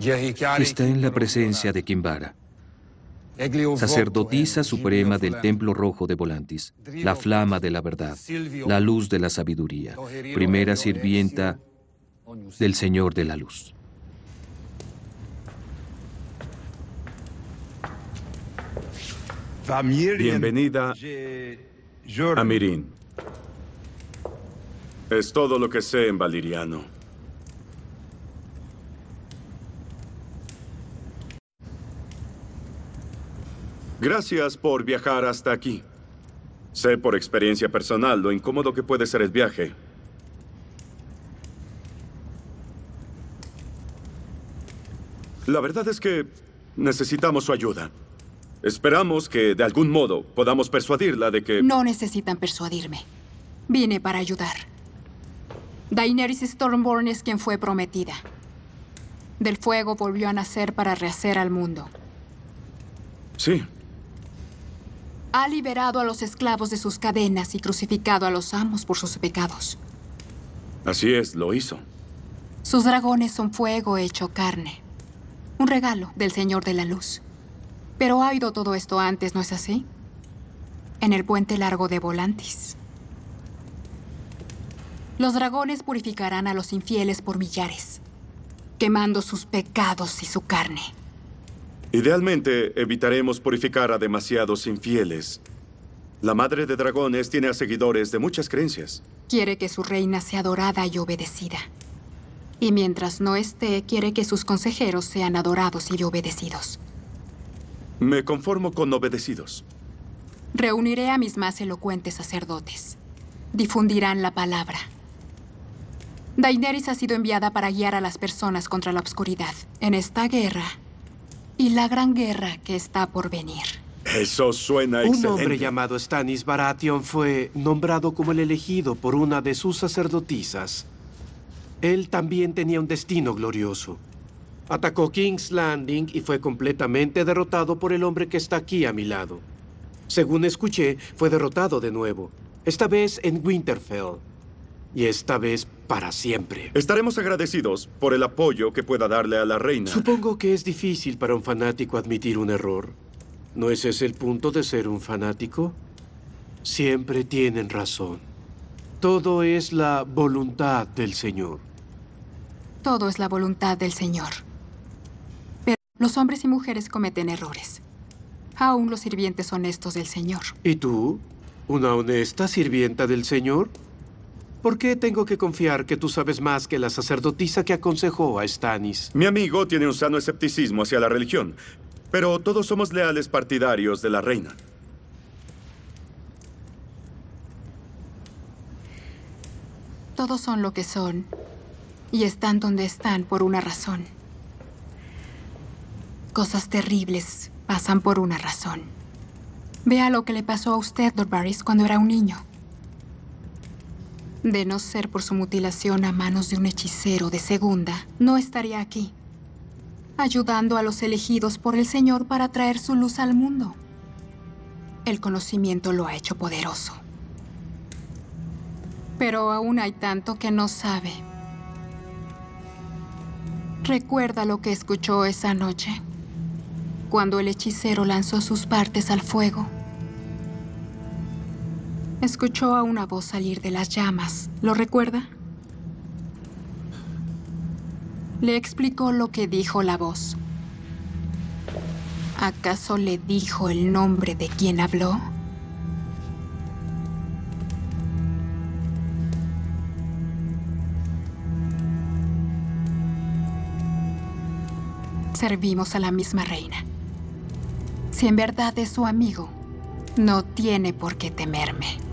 está en la presencia de Kimbara, sacerdotisa suprema del Templo Rojo de Volantis, la flama de la verdad, la luz de la sabiduría, primera sirvienta del Señor de la Luz. Bienvenida a Mirin. Es todo lo que sé en valiriano. Gracias por viajar hasta aquí. Sé por experiencia personal lo incómodo que puede ser el viaje. La verdad es que necesitamos su ayuda. Esperamos que, de algún modo, podamos persuadirla de que... No necesitan persuadirme. Vine para ayudar. Daenerys Stormborn es quien fue prometida. Del fuego volvió a nacer para rehacer al mundo. Sí, ha liberado a los esclavos de sus cadenas y crucificado a los amos por sus pecados. Así es, lo hizo. Sus dragones son fuego hecho carne. Un regalo del Señor de la Luz. Pero ha ido todo esto antes, ¿no es así? En el puente largo de Volantis. Los dragones purificarán a los infieles por millares, quemando sus pecados y su carne. Idealmente, evitaremos purificar a demasiados infieles. La madre de dragones tiene a seguidores de muchas creencias. Quiere que su reina sea adorada y obedecida. Y mientras no esté, quiere que sus consejeros sean adorados y obedecidos. Me conformo con obedecidos. Reuniré a mis más elocuentes sacerdotes. Difundirán la palabra. Daenerys ha sido enviada para guiar a las personas contra la oscuridad. En esta guerra, y la gran guerra que está por venir. Eso suena excelente. Un hombre llamado Stannis Baratheon fue nombrado como el elegido por una de sus sacerdotisas. Él también tenía un destino glorioso. Atacó King's Landing y fue completamente derrotado por el hombre que está aquí a mi lado. Según escuché, fue derrotado de nuevo, esta vez en Winterfell y esta vez para siempre. Estaremos agradecidos por el apoyo que pueda darle a la reina. Supongo que es difícil para un fanático admitir un error. ¿No ese es el punto de ser un fanático? Siempre tienen razón. Todo es la voluntad del Señor. Todo es la voluntad del Señor. Pero los hombres y mujeres cometen errores. Aún los sirvientes honestos del Señor. ¿Y tú? ¿Una honesta sirvienta del Señor? ¿Por qué tengo que confiar que tú sabes más que la sacerdotisa que aconsejó a Stanis? Mi amigo tiene un sano escepticismo hacia la religión, pero todos somos leales partidarios de la reina. Todos son lo que son y están donde están por una razón. Cosas terribles pasan por una razón. Vea lo que le pasó a usted, Dorbaris, cuando era un niño. De no ser por su mutilación a manos de un hechicero de segunda, no estaría aquí, ayudando a los elegidos por el Señor para traer su luz al mundo. El conocimiento lo ha hecho poderoso. Pero aún hay tanto que no sabe. Recuerda lo que escuchó esa noche, cuando el hechicero lanzó sus partes al fuego. Escuchó a una voz salir de las llamas. ¿Lo recuerda? Le explicó lo que dijo la voz. ¿Acaso le dijo el nombre de quien habló? Servimos a la misma reina. Si en verdad es su amigo, no tiene por qué temerme.